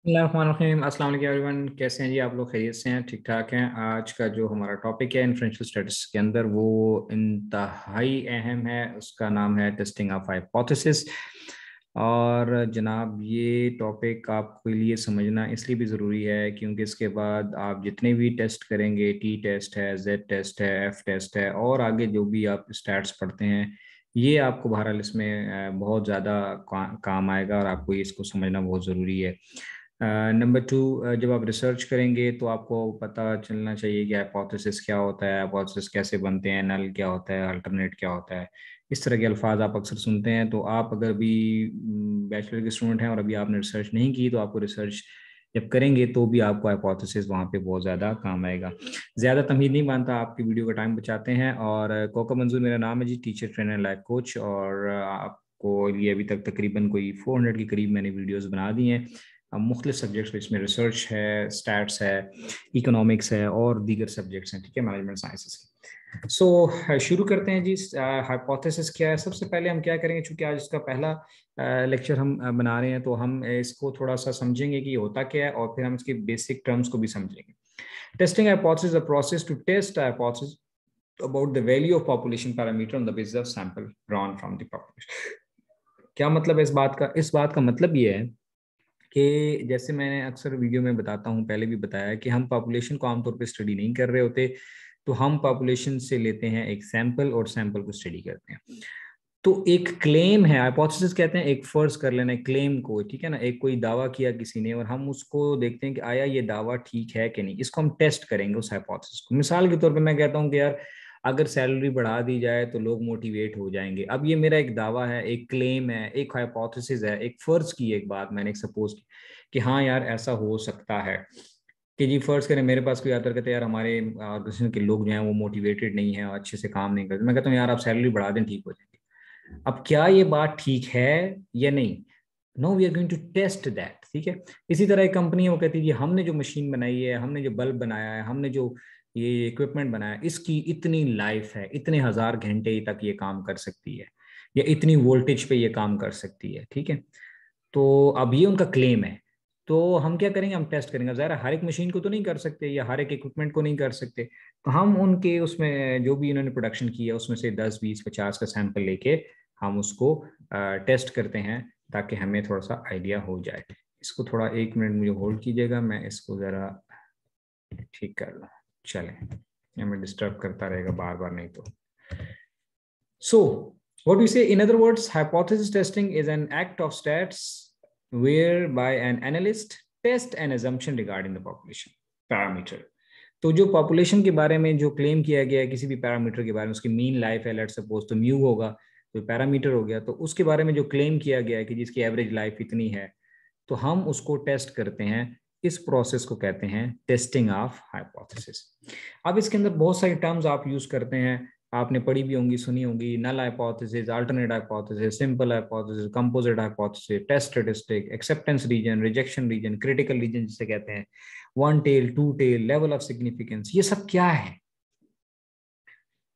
अस्सलाम वालेकुम एवरीवन कैसे हैं जी आप लोग खैरियत से हैं ठीक ठाक हैं आज का जो हमारा टॉपिक है इन्फ्रेंशियल स्टडीज के अंदर वो इंतहाई अहम है उसका नाम है टेस्टिंग ऑफ हाइपोथेसिस और जनाब ये टॉपिक आपके लिए समझना इसलिए भी ज़रूरी है क्योंकि इसके बाद आप जितने भी टेस्ट करेंगे टी टेस्ट है जेड टेस्ट है एफ टेस्ट है और आगे जो भी आप स्टैट्स पढ़ते हैं ये आपको बहरहाल इसमें बहुत ज़्यादा काम आएगा और आपको इसको समझना बहुत ज़रूरी है नंबर टू जब आप रिसर्च करेंगे तो आपको पता चलना चाहिए कि हाइपोथेसिस क्या होता है हाइपोथेसिस कैसे बनते हैं नल क्या होता है अल्टरनेट क्या होता है इस तरह के अल्फाज आप अक्सर सुनते हैं तो आप अगर भी बैचलर के स्टूडेंट हैं और अभी आपने रिसर्च नहीं की तो आपको रिसर्च जब करेंगे तो भी आपको हाइपोथेसिस वहाँ पे बहुत ज़्यादा काम आएगा ज़्यादा तमीज नहीं मानता आपकी वीडियो का टाइम बचाते हैं और कोका मंजूर मेरा नाम है जी टीचर ट्रेनर लाइफ कोच और आपको लिए अभी तक तकरीबन कोई 400 के करीब मैंने वीडियोस बना दी हैं मुख्तलिफ सब्जेक्ट्स इसमें रिसर्च है स्टैट्स है इकोनॉमिक्स है और दीगर सब्जेक्ट्स हैं ठीक है मैनेजमेंट साइंसेस के सो शुरू करते हैं जी हाइपोथेसिस क्या है सबसे पहले हम क्या करेंगे चूंकि आज इसका पहला लेक्चर हम बना रहे हैं तो हम इसको थोड़ा सा समझेंगे कि होता क्या है और फिर हम इसके बेसिक टर्म्स को भी समझेंगे testing hypothesis a process to test hypothesis about the value of population parameter on the basis of sample drawn from the क्या मतलब है इस बात का इस बात का मतलब ये है कि जैसे मैंने अक्सर वीडियो में बताता हूँ पहले भी बताया कि हम पॉपुलेशन को आमतौर पर स्टडी नहीं कर रहे होते तो हम पॉपुलेशन से लेते हैं एक सैंपल और सैंपल को स्टडी करते हैं तो एक क्लेम है हाइपोथेसिस कहते हैं एक फर्ज कर लेना क्लेम को ठीक है ना एक कोई दावा किया किसी ने और हम उसको देखते हैं कि आया ये दावा ठीक है कि नहीं इसको हम टेस्ट करेंगे उस हाइपोथेसिस को मिसाल के तौर पे मैं कहता हूँ कि यार अगर सैलरी बढ़ा दी जाए तो लोग मोटिवेट हो जाएंगे अब ये मेरा एक दावा है एक क्लेम है एक हाइपोथेसिस है एक फर्ज की एक बात मैंने सपोज की कि हाँ यार ऐसा हो सकता है कि जी फर्ज करें मेरे पास कोई आता कहते यार हमारे ऑर्गेनाइजेशन के लोग जो हैं वो मोटिवेटेड नहीं है अच्छे से काम नहीं करते मैं कहता हूँ यार आप सैलरी बढ़ा दें ठीक हो जाएंगे अब क्या ये बात ठीक है या नहीं no we are going to test that ठीक है इसी तरह एक कंपनी है वो कहती है हमने जो मशीन बनाई है हमने जो बल्ब बनाया है हमने जो ये इक्विपमेंट बनाया इसकी इतनी लाइफ है इतने हजार घंटे तक ये काम कर सकती है या इतनी वोल्टेज पे ये काम कर सकती है ठीक है तो अब ये उनका क्लेम है तो हम क्या करेंगे हम टेस्ट करेंगे ज़ाहिर हर एक मशीन को तो नहीं कर सकते या हर एक इक्विपमेंट को नहीं कर सकते तो हम उनके उसमें जो भी इन्होंने प्रोडक्शन किया उसमें से 10, 20, 50 का सैंपल लेके हम उसको टेस्ट करते हैं ताकि हमें थोड़ा सा आइडिया हो जाए इसको थोड़ा एक मिनट मुझे होल्ड कीजिएगा मैं इसको ज़रा ठीक कर लूँ चले हमें डिस्टर्ब करता रहेगा बार बार नहीं तो सो what you say in other words hypothesis testing is an act of states where by an analyst test an assumption regarding the population parameter तो जो पॉपुलेशन के बारे में जो क्लेम किया गया है किसी भी पैरामीटर के बारे में उसकी मीन लाइफ है लेट सपोज तो म्यू होगा तो पैरामीटर हो गया तो उसके बारे में जो क्लेम किया गया है कि जिसकी एवरेज लाइफ इतनी है तो हम उसको टेस्ट करते हैं इस प्रोसेस को कहते हैं टेस्टिंग ऑफ हाइपोथेसिस अब इसके अंदर बहुत सारी टर्म्स आप यूज करते हैं आपने पढ़ी भी होंगी सुनी होंगी null hypothesis alternate hypothesis simple hypothesis composite hypothesis test statistic acceptance region rejection region critical region जिसे कहते हैं one tail two tail level of significance ये सब क्या है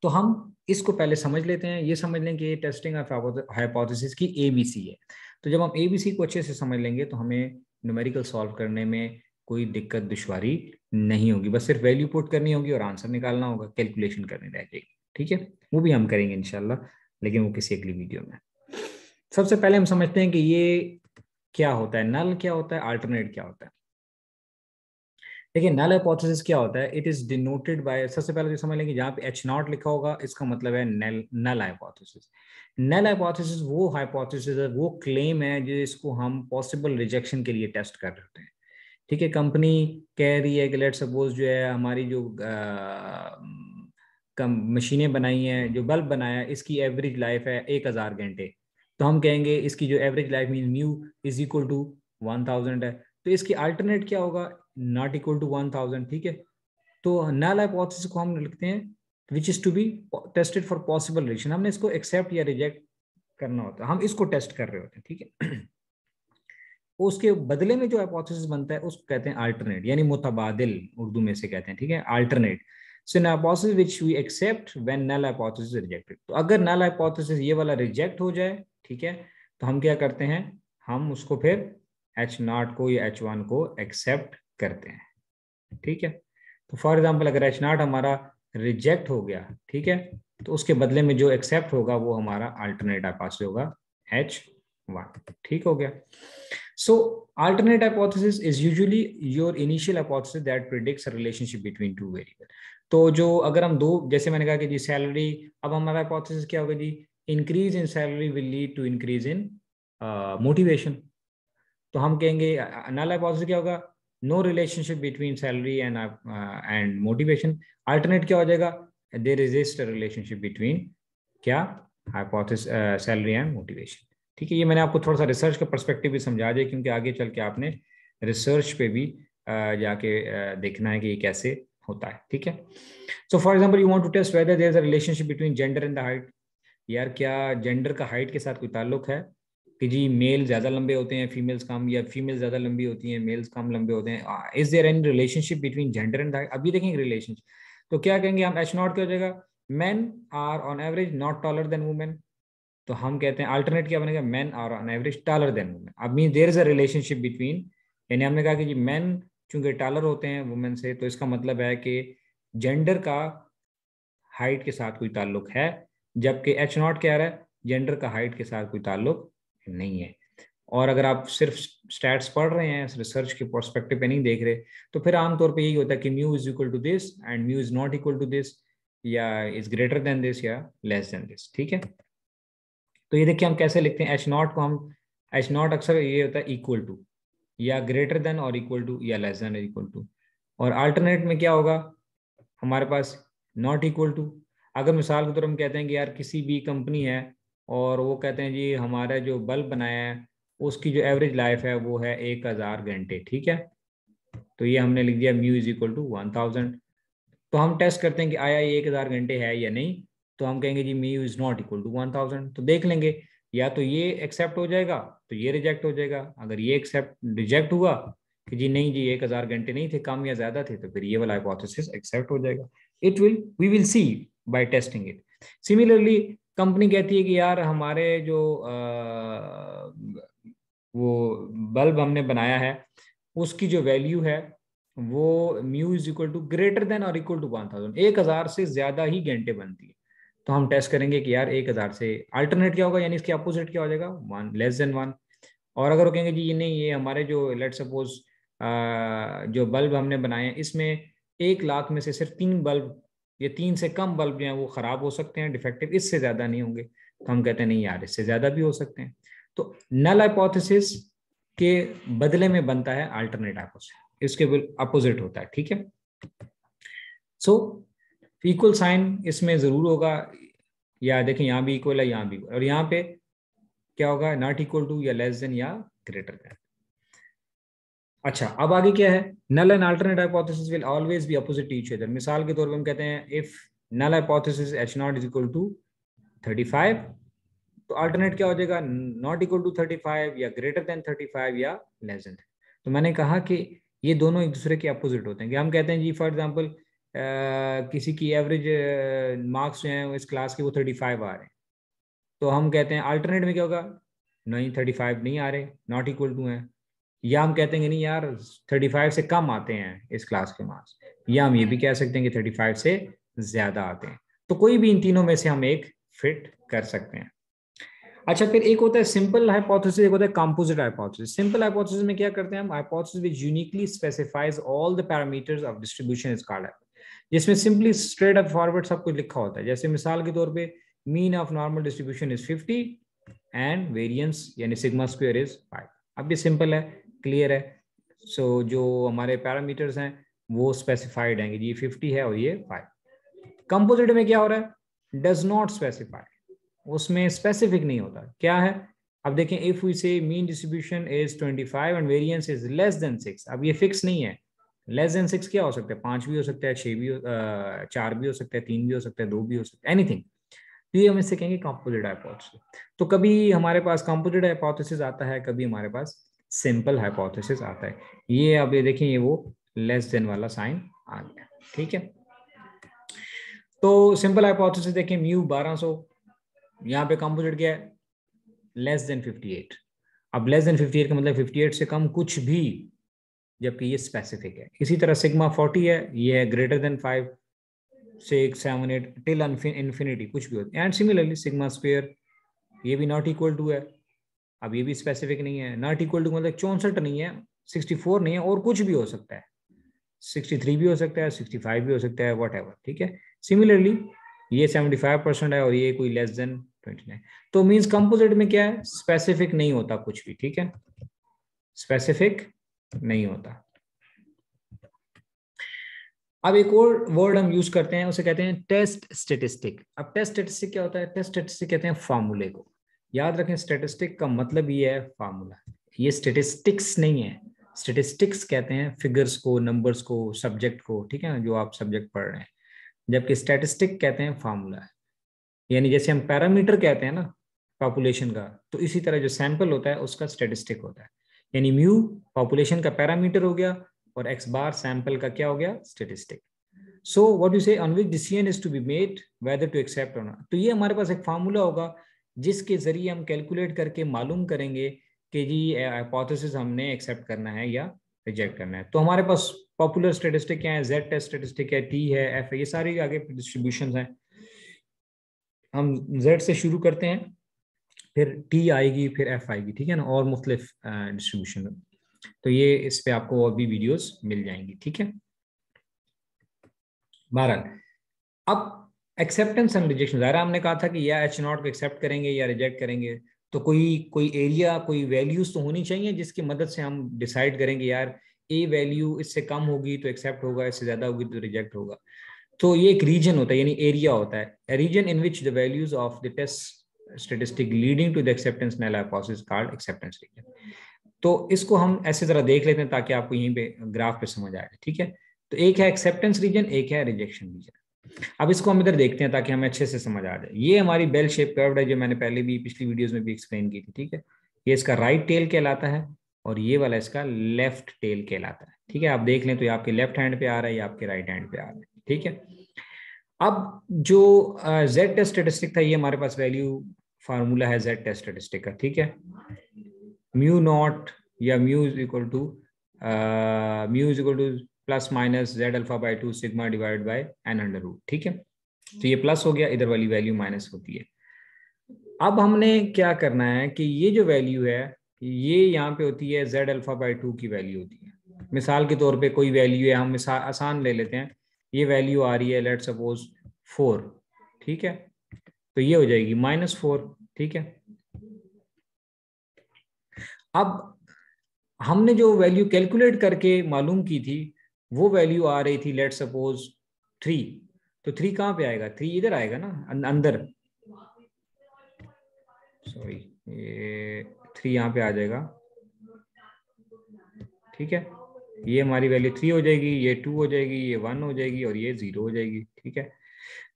तो हम इसको पहले समझ लेते हैं ये समझ लें कि टेस्टिंग ऑफ हाइपोथेसिस की एबीसी है तो जब हम एबीसी को अच्छे से समझ लेंगे तो हमें न्यूमेरिकल सॉल्व करने में कोई दिक्कत दुश्वारी नहीं होगी बस सिर्फ वैल्यू पुट करनी होगी और आंसर निकालना होगा कैलकुलेशन करने रह जाएगी ठीक है वो भी हम करेंगे इनशाला लेकिन वो किसी अगली वीडियो में सबसे पहले हम समझते हैं कि ये क्या होता है नल क्या होता है अल्टरनेट क्या होता है देखिए नल हाइपोथेसिस क्या होता है इट इज डिनोटेड बाय सबसे पहले जो तो समझ लेंगे जहां पे एच नॉट लिखा होगा इसका मतलब है null null hypothesis null hypothesis वो हाइपोथेसिस है वो क्लेम है जो इसको हम पॉसिबल रिजेक्शन के लिए टेस्ट कर रहे हैं ठीक है कंपनी कह रही है कि लेट सपोज जो है हमारी जो कम मशीनें बनाई हैं जो बल्ब बनाया इसकी एवरेज लाइफ है एक हज़ार घंटे तो हम कहेंगे इसकी जो average life mean mu is equal to one thousand है तो इसकी अल्टरनेट क्या होगा not equal to one thousand ठीक है तो नल हाइपोथेसिस को हम लिखते हैं which is to be tested for possible reaction हमने इसको एक्सेप्ट या रिजेक्ट करना होता है हम इसको टेस्ट कर रहे होते हैं ठीक है उसके बदले में जो हाइपोथेसिस बनता है उसको कहते हैं अल्टरनेट यानी मुतबादिल उर्दू में से कहते हैं ठीक है alternate so an hypothesis which we accept when null hypothesis rejected तो अगर नल हाइपोथेसिस ये वाला रिजेक्ट हो जाए ठीक है तो हम क्या करते हैं हम उसको फिर एच नॉट को या एच वन को एक्सेप्ट करते हैं ठीक है तो फॉर एग्जाम्पल अगर एच नॉट हमारा रिजेक्ट हो गया ठीक है तो उसके बदले में जो एक्सेप्ट होगा वो हमारा अल्टरनेट आकाश होगा एच वन ठीक हो गया so alternate hypothesis is usually your initial hypothesis that predicts relationship between two variable तो जो अगर हम दो जैसे मैंने कहा कि जी सैलरी अब हमारा hypothesis क्या होगा जी increase in salary will lead to increase in motivation तो हम कहेंगे नल हाइपोथेसिस क्या होगा no relationship between salary and and motivation alternate क्या हो जाएगा देर इज रिलेशनशिप बिटवीन क्या हाइपोथिस सैलरी एंड मोटिवेशन ठीक है ये मैंने आपको थोड़ा सा रिसर्च का परस्पेक्टिव भी समझा दिया क्योंकि आगे चल के आपने रिसर्च पे भी uh, जाके uh, देखना है कि ये कैसे होता है ठीक है so for example you want to test whether there is a relationship between gender and the height यार क्या जेंडर का हाइट के साथ कोई ताल्लुक है कि जी मेल ज्यादा लंबे होते हैं फीमेल्स कम या फीमेल ज्यादा लंबी होती हैं मेल्स कम लंबे होते हैं is there an relationship between gender and अभी देखेंगे रिलेशनशिप तो क्या कहेंगे हम एच नॉट क्या हो जाएगा man are on average not taller than women तो हम कहते हैं अल्टरनेट क्या बनेगा man are on average taller than women अब mean there is a relationship between यानी हमने कहा कि जी मैन चूंकि टॉलर होते हैं वुमेन से तो इसका मतलब है कि जेंडर का हाइट के साथ कोई ताल्लुक है जबकि एच नॉट क्या रहा है जेंडर का हाइट के साथ कोई ताल्लुक नहीं है और अगर आप सिर्फ स्टैट्स पढ़ रहे हैं रिसर्च के परस्पेक्टिव पे नहीं देख रहे तो फिर आमतौर पे यही होता है कि mu is equal to this and mu is not equal to this या इज ग्रेटर देन दिस या लेस देन दिस ठीक है तो ये देखिए हम कैसे लिखते हैं एच नॉट को हम एच नॉट अक्सर ये होता है इक्वल टू या ग्रेटर देन और इक्वल टू या लेस देन इक्वल टू और अल्टरनेट में क्या होगा हमारे पास नॉट इक्वल टू अगर मिसाल के तौर हम कहते हैं कि यार किसी भी कंपनी है और वो कहते हैं जी हमारा जो बल्ब बनाया है उसकी जो एवरेज लाइफ है वो है एक हज़ार घंटे ठीक है तो ये हमने लिख दिया mu is equal to one thousand तो हम टेस्ट करते हैं कि आया ये एक हज़ार घंटे है या नहीं तो हम कहेंगे जी mu is not equal to one thousand तो देख लेंगे या तो ये एक्सेप्ट हो जाएगा तो ये रिजेक्ट हो जाएगा अगर ये एक्सेप्ट रिजेक्ट हुआ कि जी नहीं जी एक हज़ार घंटे नहीं थे कम या ज़्यादा थे तो फिर ये वाला हाइपोथेसिस एक्सेप्ट हो जाएगा it will we will see by testing it similarly company कहती है कि यार हमारे जो आ, वो बल्ब हमने बनाया है उसकी जो वैल्यू है वो mu is equal to greater than और इक्वल टू वन थाउजेंड एक हजार से ज्यादा ही घंटे बनती है तो हम टेस्ट करेंगे कि यार एक हजार से अल्टरनेट क्या होगा यानी इसके अपोजिट क्या हो जाएगा वन लेस देन वन और अगर वो कहेंगे जी ये नहीं ये हमारे जो लेट सपोज जो बल्ब हमने बनाए हैं इसमें एक लाख में से सिर्फ तीन बल्ब ये तीन से कम बल्ब जो है वो खराब हो सकते हैं डिफेक्टिव इससे ज्यादा नहीं होंगे तो हम कहते हैं नहीं यार इससे ज्यादा भी हो सकते हैं तो नल हाइपोथेसिस के बदले में बनता है अल्टरनेट हाइपोथेसिस इसके अपोजिट होता है ठीक है सो इक्वल साइन इसमें जरूर होगा या देखें यहां भी इक्वल है यहां भी और यहां पे क्या होगा नॉट इक्वल टू या लेस देन या ग्रेटर देन अच्छा अब आगे क्या है null and alternate hypothesis will always be opposite to each other मिसाल के तौर पर हम कहते हैं if null hypothesis H not is equal to 35 तो अल्टरनेट क्या हो जाएगा नॉट इक्वल टू 35 या ग्रेटर देन 35 या लेस देन तो मैंने कहा कि ये दोनों एक दूसरे के अपोजिट होते हैं कि हम कहते हैं जी फॉर एग्जांपल किसी की एवरेज मार्क्स जो हैं इस क्लास के वो 35 आ रहे हैं तो हम कहते हैं अल्टरनेट में क्या होगा नहीं 35 नहीं आ रहे नॉट इक्वल टू हैं या हम कहते हैं नहीं यार 35 से कम आते हैं इस क्लास के मार्क्स या हम ये भी कह सकते हैं कि 35 से ज्यादा आते हैं तो कोई भी इन तीनों में से हम एक फिट कर सकते हैं अच्छा फिर एक होता है सिंपल हाइपोथेसिस एक होता है कंपोजिट हाइपोथेसिस सिंपल हाइपोथेसिस में क्या करते हैं हम hypothesis which uniquely specifies all the parameters of distribution is called जिसमें सिंपली स्ट्रेट अप फॉरवर्ड सब कुछ लिखा होता है जैसे मिसाल के तौर पे mean of normal distribution is 50 and variance यानी सिग्मा स्क्वायर इज 5 अब ये सिंपल है क्लियर है सो so, जो हमारे पैरामीटर्स हैं वो स्पेसिफाइड हैं ये फिफ्टी है और ये फाइव कंपोजिट में क्या हो रहा है डज नॉट स्पेसिफाई उसमें स्पेसिफिक नहीं होता क्या है अब देखें if we say mean distribution is 25 and variance is less than six अब ये फिक्स नहीं है लेस देन सिक्स क्या हो सकता है पांच भी हो सकता है छह भी हो चार भी हो सकता है तीन भी हो सकता है दो भी हो सकता है एनीथिंग तो ये हम इससे कहेंगे कॉम्पोजिट हाइपोथेसिस तो कभी हमारे पास कॉम्पोजिट हाइपोथेसिस आता है कभी हमारे पास सिंपल हाइपोथेसिस आता है ये अब ये देखें ये वो लेस देन वाला साइन आ गया ठीक है तो सिंपल हाइपोथेसिस देखें म्यू 1200 सो यहाँ पे कंपोजिट गया लेस देन 58 अब लेस देन 58 का मतलब 58 से कम कुछ भी जबकि ये स्पेसिफिक है इसी तरह सिग्मा 40 है ये है greater than 5 six seven eight till infinity कुछ भी होता है एंड सिमिलरली सिग्मा स्पेयर ये भी नॉट इक्वल टू है अब ये भी स्पेसिफिक नहीं है नॉट इक्वल टू मतलब चौंसठ नहीं है सिक्सटी फोर नहीं है और कुछ भी हो सकता है सिक्सटी थ्री भी हो सकता है सिक्सटी फाइव भी हो सकता है वट एवर ठीक है सिमिलरली ये सेवेंटी फाइव परसेंट है और ये कोई लेस देन ट्वेंटी नाइन तो मीन्स कंपोजिट में क्या है स्पेसिफिक नहीं होता कुछ भी ठीक है स्पेसिफिक नहीं होता अब एक और वर्ड हम यूज करते हैं उसे कहते हैं टेस्ट स्टेटिस्टिक अब टेस्ट स्टेटिस्टिक क्या होता है टेस्ट स्टेटिस्टिक कहते हैं फॉर्मूले को याद रखें स्टेटिस्टिक का मतलब ये है फार्मूला ये स्टेटिस्टिक्स नहीं है स्टेटिस्टिक्स कहते हैं फिगर्स को नंबर्स को सब्जेक्ट को ठीक है ना जो आप सब्जेक्ट पढ़ रहे हैं जबकि स्टेटिस्टिक कहते हैं फार्मूला यानी जैसे हम पैरामीटर कहते हैं ना पॉपुलेशन का तो इसी तरह जो सैंपल होता है उसका स्टेटिस्टिक होता है यानी म्यू पॉपुलेशन का पैरामीटर हो गया और एक्स बार सैंपल का क्या हो गया statistic so what you say on which decision is to be made whether to accept होना तो ये हमारे पास एक फार्मूला होगा जिसके ज़रिए हम कैलकुलेट करके मालूम करेंगे कि जी हाइपोथेसिस हमने एक्सेप्ट करना है या रिजेक्ट करना है तो हमारे पास पॉपुलर स्टेटिस्टिक क्या है जेड टेस्ट स्टेटिस्टिक है टी है एफ है ये सारे आगे डिस्ट्रीब्यूशन हैं हम जेड से शुरू करते हैं फिर टी आएगी फिर एफ आएगी ठीक है ना और मुख्तलिफ डिस्ट्रीब्यूशन तो ये इस पर आपको और भी वीडियोज मिल जाएंगी ठीक है बहरहाल अब एक्सेप्टेंस एंड रिजेक्शन ज़ाहिर हमने कहा था कि या एच नॉट को एक्सेप्ट करेंगे या रिजेक्ट करेंगे तो कोई कोई एरिया कोई वैल्यूज तो होनी चाहिए जिसकी मदद से हम डिसाइड करेंगे यार ए वैल्यू इससे कम होगी तो एक्सेप्ट होगा इससे ज़्यादा होगी तो रिजेक्ट होगा तो ये एक रीजन होता है यानी एरिया होता है region in which the values of the test statistic leading to the acceptance null card acceptance region तो इसको हम ऐसे जरा देख लेते हैं ताकि आपको यहीं पे ग्राफ पे समझ आए ठीक है तो एक है एक्सेप्टेंस रीजन एक है रिजेक्शन रीजन अब इसको हम इधर देखते हैं ताकि हमें अच्छे से समझ आ जाए ये हमारी बेल शेप कर्व्ड है जो मैंने पहले भी पिछली वीडियोस में भी एक्सप्लेन की थी ठीक है ये इसका राइट टेल कहलाता है और ये वाला इसका लेफ्ट टेल कहलाता है ठीक है आप देख लें तो ये आपके लेफ्ट हैंड पे आ रहा है या आपके राइट हैंड पे आ रहा है ठीक है अब जो जेड टेस्ट स्टेटिस्टिक था ये हमारे पास वैल्यू फार्मूला है जेड टेस्ट स्टेटिस्टिक का ठीक है म्यू नॉट या mu is equal to mu is equal to plus minus Z alpha by two sigma divide by n under root ठीक है हम्म। तो ये प्लस हो गया इधर वाली वैल्यू माइनस होती है अब हमने क्या करना है कि ये जो वैल्यू है ये यहाँ पे होती है जेड अल्फा बाई टू की वैल्यू होती है मिसाल के तौर पे कोई वैल्यू है हम मिसाल आसान ले लेते हैं ये वैल्यू आ रही है लेट सपोज फोर ठीक है तो ये हो जाएगी माइनस फोर ठीक है अब हमने जो वैल्यू कैलकुलेट करके मालूम की थी वो वैल्यू आ रही थी लेट सपोज थ्री तो थ्री कहाँ पे आएगा थ्री इधर आएगा ना अं-, अंदर सॉरी ये थ्री यहाँ पे आ जाएगा ठीक है ये हमारी वैल्यू थ्री हो जाएगी ये टू हो जाएगी ये वन हो जाएगी और ये जीरो हो जाएगी ठीक है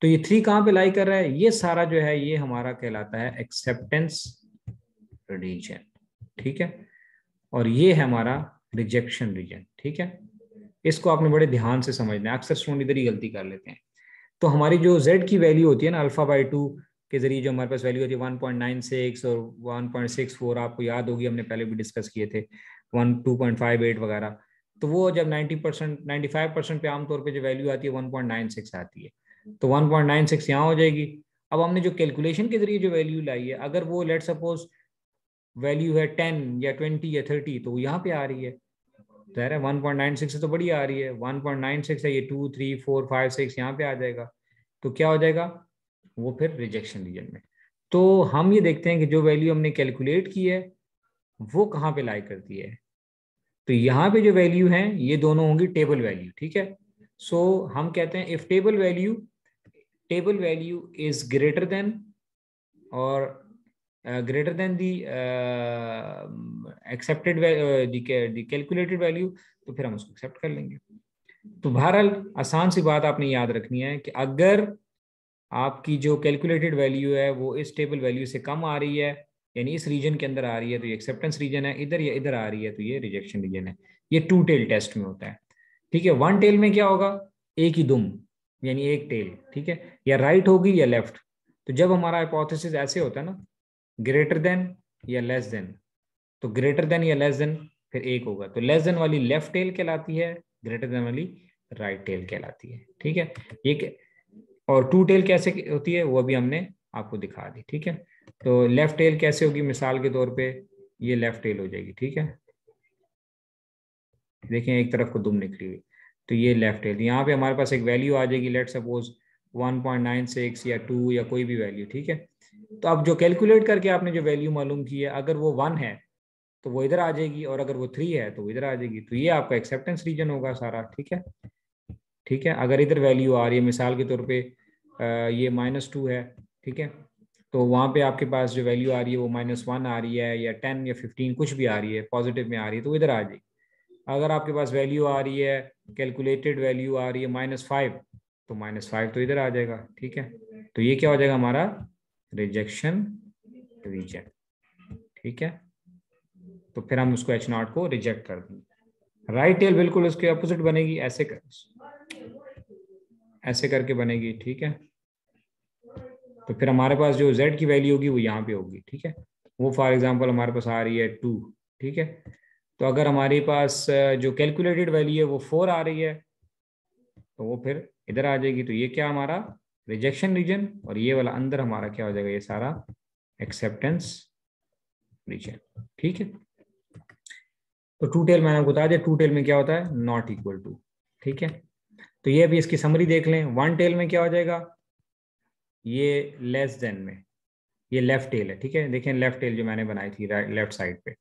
तो ये थ्री कहाँ पे लाई कर रहा है ये सारा जो है ये हमारा कहलाता है एक्सेप्टेंस रीजन ठीक है और ये है हमारा रिजेक्शन रीजन ठीक है इसको आपने बड़े ध्यान से समझना है अक्सर स्टूडेंट इधर ही गलती कर लेते हैं तो हमारी जो जेड की वैल्यू होती है ना अल्फा बाई टू के जरिए जो हमारे पास वैल्यू होती है और आपको याद होगी हमने पहले भी डिस्कस किए थे वगैरह तो वो जब ninety percent ninety five percent पे आमतौर पर जो वैल्यू आती है वन पॉइंट नाइन सिक्स आती है तो वन पॉइंट नाइन सिक्स यहाँ हो जाएगी अब हमने जो कैलकुलेशन के जरिए जो वैल्यू लाई है अगर वो लेट सपोज वैल्यू है टेन या ट्वेंटी या थर्टी तो वो यहाँ पे आ रही है तो यार वन पॉइंट नाइन सिक्स तो बढ़िया आ रही है वन पॉइंट नाइन सिक्स है ये two three four five six यहाँ पे आ जाएगा तो क्या हो जाएगा वो फिर रिजेक्शन रीजन में तो हम ये देखते हैं कि जो वैल्यू हमने कैलकुलेट की है वो कहाँ पे लाई करती है तो यहाँ पे जो वैल्यू है ये दोनों होंगी टेबल वैल्यू ठीक है सो so, हम कहते हैं if table value table value is greater than और Uh, greater than the uh, accepted uh, the calculated value तो फिर हम उसको एक्सेप्ट कर लेंगे तो बहरहाल आसान सी बात आपने याद रखनी है कि अगर आपकी जो कैलकुलेटेड वैल्यू है वो इस टेबल वैल्यू से कम आ रही है यानी इस रीजन के अंदर आ रही है तो ये एक्सेप्टेंस रीजन है इधर या इधर आ रही है तो ये रिजेक्शन रीजन है ये टू टेल टेस्ट में होता है ठीक है वन टेल में क्या होगा एक ही दुम यानी एक टेल ठीक है या राइट होगी या लेफ्ट तो जब हमारा हाइपोथेसिस ऐसे होता है ना ग्रेटर देन या लेस देन तो ग्रेटर देन या लेस देन फिर एक होगा तो लेस देन वाली लेफ्ट टेल कहलाती है ग्रेटर देन वाली राइट right टेल कहलाती है ठीक है ये और टू टेल कैसे होती है वो भी हमने आपको दिखा दी ठीक है तो लेफ्ट टेल कैसे होगी मिसाल के तौर पे ये लेफ्ट टेल हो जाएगी ठीक है देखें एक तरफ को दुम निकली हुई तो ये लेफ्ट टेल यहाँ पे हमारे पास एक वैल्यू आ जाएगी लेट सपोज सिक्स या टू या कोई भी वैल्यू ठीक है तो अब जो कैलकुलेट करके आपने जो वैल्यू मालूम की है अगर वो वन है तो वो इधर आ जाएगी और अगर वो थ्री है तो इधर आ जाएगी तो ये आपका एक्सेप्टेंस रीजन होगा सारा ठीक है ठीक है अगर इधर वैल्यू आ रही है मिसाल के तौर पे ये माइनस टू है ठीक है तो वहां पे आपके पास जो वैल्यू आ रही है वो माइनस वन आ रही है या टेन या फिफ्टीन कुछ भी आ रही है पॉजिटिव में आ रही है तो इधर आ जाएगी अगर आपके पास वैल्यू आ रही है कैलकुलेटेड वैल्यू आ रही है माइनस फाइव तो माइनस फाइव तो इधर आ जाएगा ठीक है तो ये क्या हो जाएगा हमारा रिजेक्शन रीजन ठीक है तो फिर हम उसको एच नॉट को रिजेक्ट कर देंगे राइट टेल बिल्कुल उसके अपोजिट बनेगी ऐसे कर ऐसे करके बनेगी ठीक है तो फिर हमारे पास जो z की वैल्यू होगी वो यहाँ पे होगी ठीक है वो फॉर एग्जांपल हमारे पास आ रही है टू ठीक है तो अगर हमारे पास uh, जो कैलकुलेटेड वैल्यू है वो फोर आ रही है तो वो फिर इधर आ जाएगी तो ये क्या हमारा रिजेक्शन रीजन और ये वाला अंदर हमारा क्या हो जाएगा ये सारा एक्सेप्टेंस रीजन ठीक है तो टू टेल मैंने आपको बता दिया टू टेल में क्या होता है नॉट इक्वल टू ठीक है तो ये अभी इसकी समरी देख लें वन टेल में क्या हो जाएगा ये लेस देन में ये लेफ्ट टेल है ठीक है देखें लेफ्ट टेल जो मैंने बनाई थी लेफ्ट साइड पे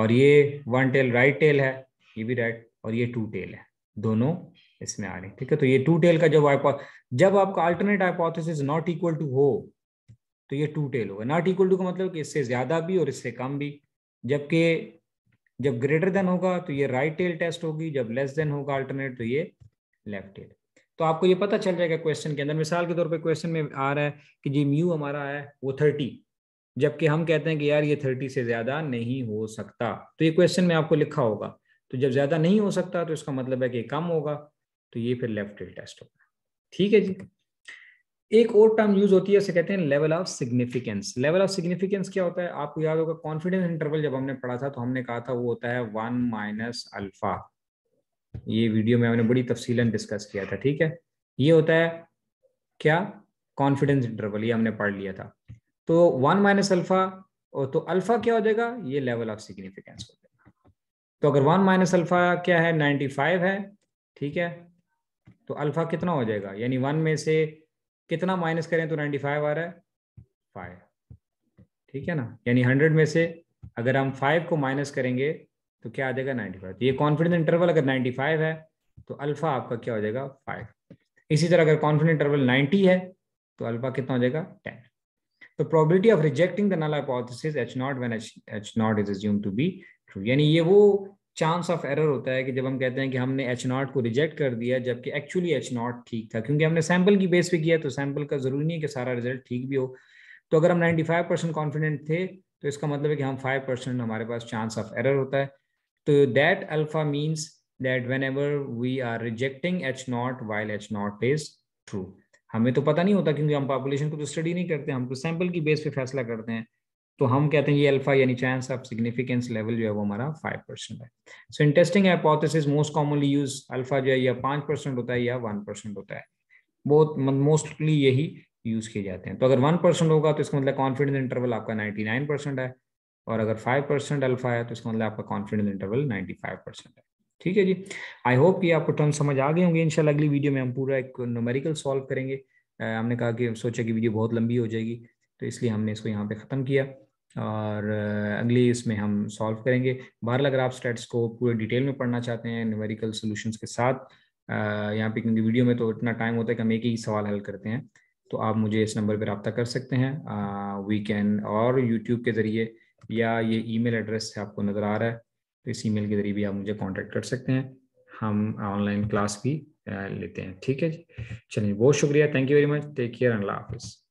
और ये वन टेल राइट टेल है ये भी राइट और ये टू टेल है दोनों इसमें आ रही ठीक है तो ये टू टेल का जब जब आपका alternate hypothesis not equal to हो तो ये टू टेल होगा नॉट इक्वल टू का मतलब कि इससे ज्यादा भी और इससे कम भी जबकि जब ग्रेटर देन होगा तो ये राइट टेल टेस्ट होगी जब लेस देन होगा अल्टरनेट तो ये लेफ्ट टेल तो आपको ये पता चल जाएगा क्वेश्चन के अंदर मिसाल के तौर पर क्वेश्चन में आ रहा है कि जी म्यू हमारा है वो थर्टी जबकि हम कहते हैं कि यार ये थर्टी से ज्यादा नहीं हो सकता तो ये क्वेश्चन में आपको लिखा होगा तो जब ज्यादा नहीं हो सकता तो इसका मतलब है कि कम होगा तो ये फिर लेफ्ट टेल टेस्ट होगा ठीक है जी एक और टर्म यूज होती है उसे कहते हैं level of significance level of significance क्या होता है आपको याद होगा कॉन्फिडेंस इंटरवल जब हमने पढ़ा था तो हमने कहा था वो होता है वन माइनस अल्फा ये वीडियो में हमने बड़ी तफसीलन डिस्कस किया था ठीक है ये होता है क्या कॉन्फिडेंस इंटरवल ये हमने पढ़ लिया था तो वन माइनस अल्फा तो अल्फा क्या हो जाएगा ये लेवल ऑफ सिग्निफिकेंस हो जाएगा तो अगर वन माइनस अल्फा क्या है फाइव है ठीक है तो अल्फा कितना हो जाएगा यानी वन में से कितना माइनस करें तो नाइन्टी फाइव आ रहा है फाइव ठीक है ना यानी हंड्रेड में से अगर हम फाइव को माइनस करेंगे तो क्या आ जाएगा नाइन्टी फाइव तो ये कॉन्फिडेंस इंटरवल अगर नाइन्टी फाइव है तो अल्फा आपका क्या हो जाएगा फाइव इसी तरह अगर कॉन्फिडेंट इंटरवल नाइन्टी है तो अल्फा कितना हो जाएगा टेन तो probability of rejecting the null hypothesis H not when H not is assume to be true यानी ये वो चांस ऑफ एरर होता है कि जब हम कहते हैं कि हमने एच नॉट को रिजेक्ट कर दिया जबकि एक्चुअली एच नॉट ठीक था क्योंकि हमने सैंपल की बेस पे किया तो सैंपल का जरूरी नहीं है कि सारा रिजल्ट ठीक भी हो तो अगर हम 95 परसेंट कॉन्फिडेंट थे तो इसका मतलब है कि हम 5 परसेंट हमारे पास चांस ऑफ एरर होता है तो that alpha means that whenever we are rejecting H not while H not is true हमें तो पता नहीं होता क्योंकि हम पॉपुलेशन को तो स्टडी नहीं करते हम तो सैंपल की बेस पे फैसला करते हैं तो हम कहते हैं ये अल्फा यानी चांस ऑफ सिग्निफिकेंस लेवल जो है वो हमारा फाइव परसेंट है so in testing hypothesis most commonly use alpha जो है या पाँच परसेंट होता है या वन परसेंट होता है बहुत मोस्टली यही यूज किए जाते हैं तो अगर वन परसेंट होगा तो इसका मतलब कॉन्फिडेंस इंटरवल आपका नाइन्टी नाइन परसेंट है और अगर फाइव परसेंट अल्फा है तो इसका मतलब आपका confidence interval ninety five percent है ठीक है जी आई होप कि आपको टर्म समझ आ गए होंगे इनशाला अगली वीडियो में हम पूरा एक नोमेरिकल सॉल्व करेंगे हमने कहा कि सोचा कि वीडियो बहुत लंबी हो जाएगी तो इसलिए हमने इसको यहाँ पे ख़त्म किया और अगली इसमें हम सॉल्व करेंगे अगर आप स्टेट्स को पूरे डिटेल में पढ़ना चाहते हैं न्यूमेरिकल सोल्यूशन के साथ यहाँ पे क्योंकि वीडियो में तो इतना टाइम होता है कि हम एक ही सवाल हल करते हैं तो आप मुझे इस नंबर पर रबता कर सकते हैं वी कैन और यूट्यूब के ज़रिए या ये ईमेल एड्रेस आपको नज़र आ रहा है तो इस ईमेल के ज़रिए भी आप मुझे कॉन्टेक्ट कर सकते हैं हम ऑनलाइन क्लास भी लेते हैं ठीक है जी चलिए बहुत शुक्रिया thank you very much take care अल्लाह हाफिज़